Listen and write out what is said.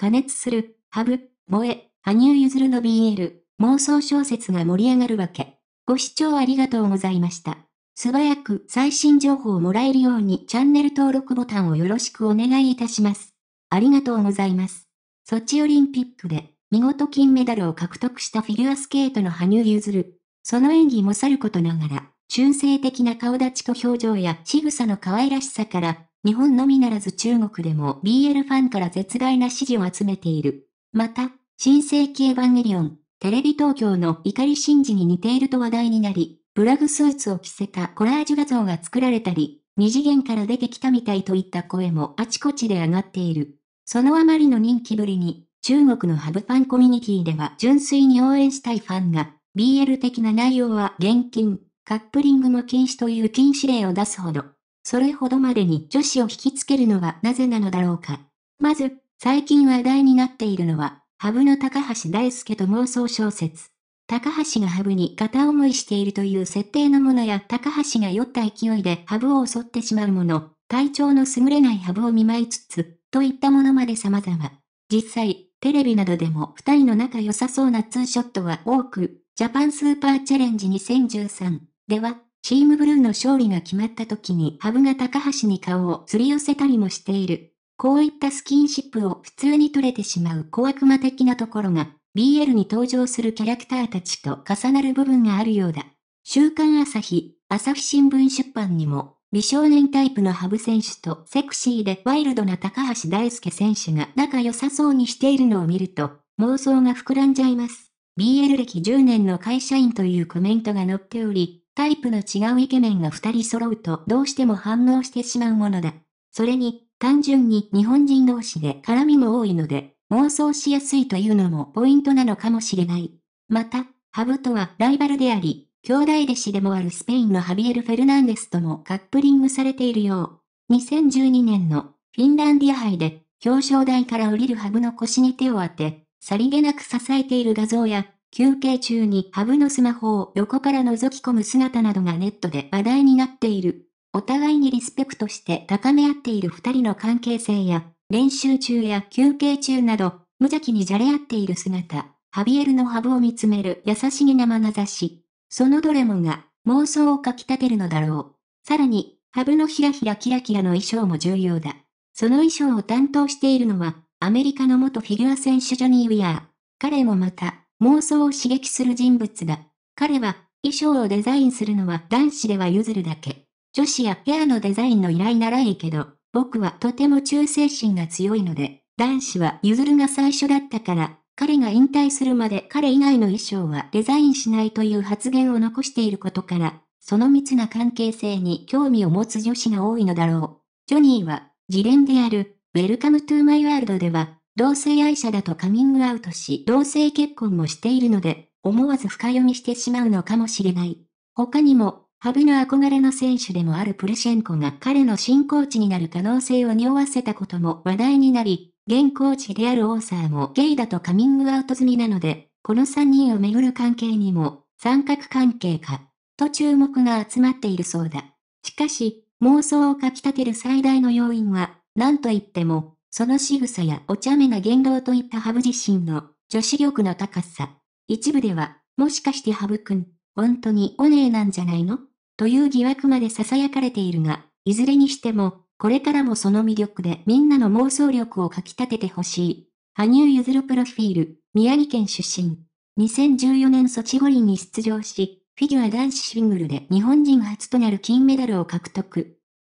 加熱する、ハブ、萌え、羽生結弦の BL、妄想小説が盛り上がるわけ。ご視聴ありがとうございました。素早く最新情報をもらえるようにチャンネル登録ボタンをよろしくお願いいたします。ありがとうございます。ソチオリンピックで見事金メダルを獲得したフィギュアスケートの羽生結弦。その演技もさることながら、中性的な顔立ちと表情や仕草の可愛らしさから日本のみならず中国でも BL ファンから絶大な支持を集めている。また、新世紀エヴァンゲリオン、テレビ東京の怒り神事に似ていると話題になり、ブラグスーツを着せたコラージュ画像が作られたり、二次元から出てきたみたいといった声もあちこちで上がっている。そのあまりの人気ぶりに、中国のハブファンコミュニティでは純粋に応援したいファンが、BL 的な内容は厳禁、カップリングも禁止という禁止令を出すほど、それほどまでに女子を引きつけるのはなぜなのだろうか。まず、最近話題になっているのは、ハブの高橋大輔と妄想小説。高橋がハブに片思いしているという設定のものや高橋が酔った勢いでハブを襲ってしまうもの、体調の優れないハブを見舞いつつ、といったものまで様々。実際、テレビなどでも二人の仲良さそうなツーショットは多く、ジャパンスーパーチャレンジ2013では、チームブルーの勝利が決まった時にハブが高橋に顔をすり寄せたりもしている。こういったスキンシップを普通に取れてしまう小悪魔的なところが、BL に登場するキャラクターたちと重なる部分があるようだ。週刊朝日、朝日新聞出版にも、美少年タイプのハブ選手とセクシーでワイルドな高橋大輔選手が仲良さそうにしているのを見ると、妄想が膨らんじゃいます。BL 歴10年の会社員というコメントが載っており、タイプの違うイケメンが二人揃うとどうしても反応してしまうものだ。それに、単純に日本人同士で絡みも多いので、妄想しやすいというのもポイントなのかもしれない。また、ハブとはライバルであり、兄弟弟子でもあるスペインのハビエル・フェルナンデスともカップリングされているよう。2012年のフィンランディア杯で表彰台から降りるハブの腰に手を当て、さりげなく支えている画像や、休憩中にハブのスマホを横から覗き込む姿などがネットで話題になっている。お互いにリスペクトして高め合っている二人の関係性や、練習中や休憩中など、無邪気にじゃれ合っている姿、ハビエルのハブを見つめる優しげな眼差し。そのどれもが妄想をかき立てるのだろう。さらに、ハブのひらひらキラキラの衣装も重要だ。その衣装を担当しているのは、アメリカの元フィギュア選手ジョニー・ウィアー。彼もまた、妄想を刺激する人物だ。彼は、衣装をデザインするのは男子では譲るだけ。女子やペアのデザインの依頼ならいいけど、僕はとても忠誠心が強いので、男子は譲るが最初だったから、彼が引退するまで彼以外の衣装はデザインしないという発言を残していることから、その密な関係性に興味を持つ女子が多いのだろう。ジョニーは、自伝である、ウェルカムトゥーマイワールドでは、同性愛者だとカミングアウトし、同性結婚もしているので、思わず深読みしてしまうのかもしれない。他にも、ハブの憧れの選手でもあるプルシェンコが彼の新コーチになる可能性を匂わせたことも話題になり、現コーチであるオーサーもゲイだとカミングアウト済みなので、この3人をめぐる関係にも、三角関係か、と注目が集まっているそうだ。しかし、妄想をかき立てる最大の要因は、何と言っても、その仕草やお茶目な言動といったハブ自身の女子力の高さ。一部では、もしかしてハブくん、本当にお姉なんじゃないのという疑惑まで囁かれているが、いずれにしても、これからもその魅力でみんなの妄想力をかき立ててほしい。羽生結弦プロフィール、宮城県出身。2014年ソチ五輪に出場し、フィギュア男子シングルで日本人初となる金メダルを獲得。